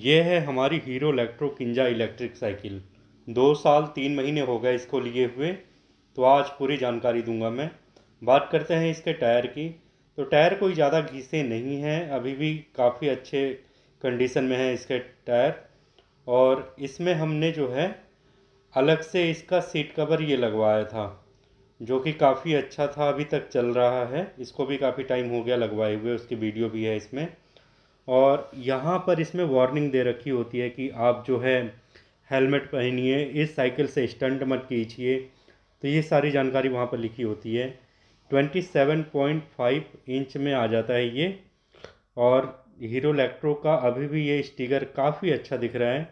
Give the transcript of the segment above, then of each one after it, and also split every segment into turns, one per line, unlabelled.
ये है हमारी हीरो इलेक्ट्रो किंजा इलेक्ट्रिक साइकिल दो साल तीन महीने हो गए इसको लिए हुए तो आज पूरी जानकारी दूंगा मैं बात करते हैं इसके टायर की तो टायर कोई ज़्यादा घिसे नहीं हैं अभी भी काफ़ी अच्छे कंडीशन में है इसके टायर और इसमें हमने जो है अलग से इसका सीट कवर ये लगवाया था जो कि काफ़ी अच्छा था अभी तक चल रहा है इसको भी काफ़ी टाइम हो गया लगवाए हुए उसकी वीडियो भी है इसमें और यहाँ पर इसमें वार्निंग दे रखी होती है कि आप जो है हेलमेट पहनिए इस साइकिल से स्टंट मत कीजिए तो ये सारी जानकारी वहाँ पर लिखी होती है 27.5 इंच में आ जाता है ये और हीरो इलेक्ट्रो का अभी भी ये स्टिकर काफ़ी अच्छा दिख रहा है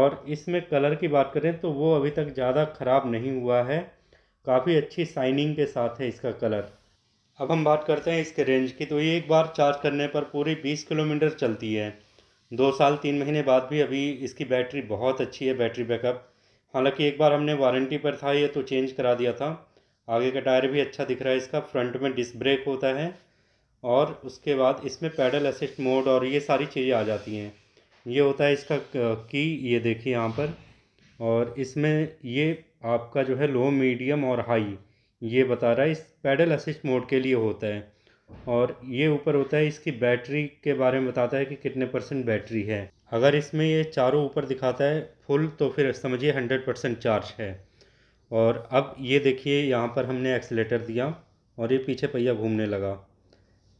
और इसमें कलर की बात करें तो वो अभी तक ज़्यादा ख़राब नहीं हुआ है काफ़ी अच्छी साइनिंग के साथ है इसका कलर अब हम बात करते हैं इसके रेंज की तो ये एक बार चार्ज करने पर पूरी बीस किलोमीटर चलती है दो साल तीन महीने बाद भी अभी इसकी बैटरी बहुत अच्छी है बैटरी बैकअप हालांकि एक बार हमने वारंटी पर था ये तो चेंज करा दिया था आगे का टायर भी अच्छा दिख रहा है इसका फ्रंट में डिस्क ब्रेक होता है और उसके बाद इसमें पैडल असिस्ट मोड और ये सारी चीज़ें आ जाती हैं ये होता है इसका की ये देखिए यहाँ पर और इसमें ये आपका जो है लो मीडियम और हाई ये बता रहा है इस पैडल असिस्ट मोड के लिए होता है और ये ऊपर होता है इसकी बैटरी के बारे में बताता है कि कितने परसेंट बैटरी है अगर इसमें ये चारों ऊपर दिखाता है फुल तो फिर समझिए हंड्रेड परसेंट चार्ज है और अब ये देखिए यहाँ पर हमने एक्सलेटर दिया और ये पीछे पहिया घूमने लगा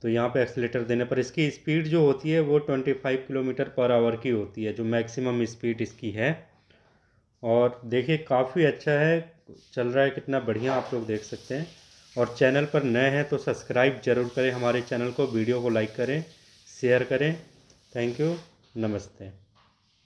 तो यहाँ पर एक्सलेटर देने पर इसकी स्पीड जो होती है वो twenty five kilometre per hour की होती है जो मैक्सिमम स्पीड इसकी है और देखिए काफ़ी अच्छा है चल रहा है कितना बढ़िया आप लोग देख सकते हैं और चैनल पर नए हैं तो सब्सक्राइब जरूर करें हमारे चैनल को वीडियो को लाइक करें शेयर करें थैंक यू नमस्ते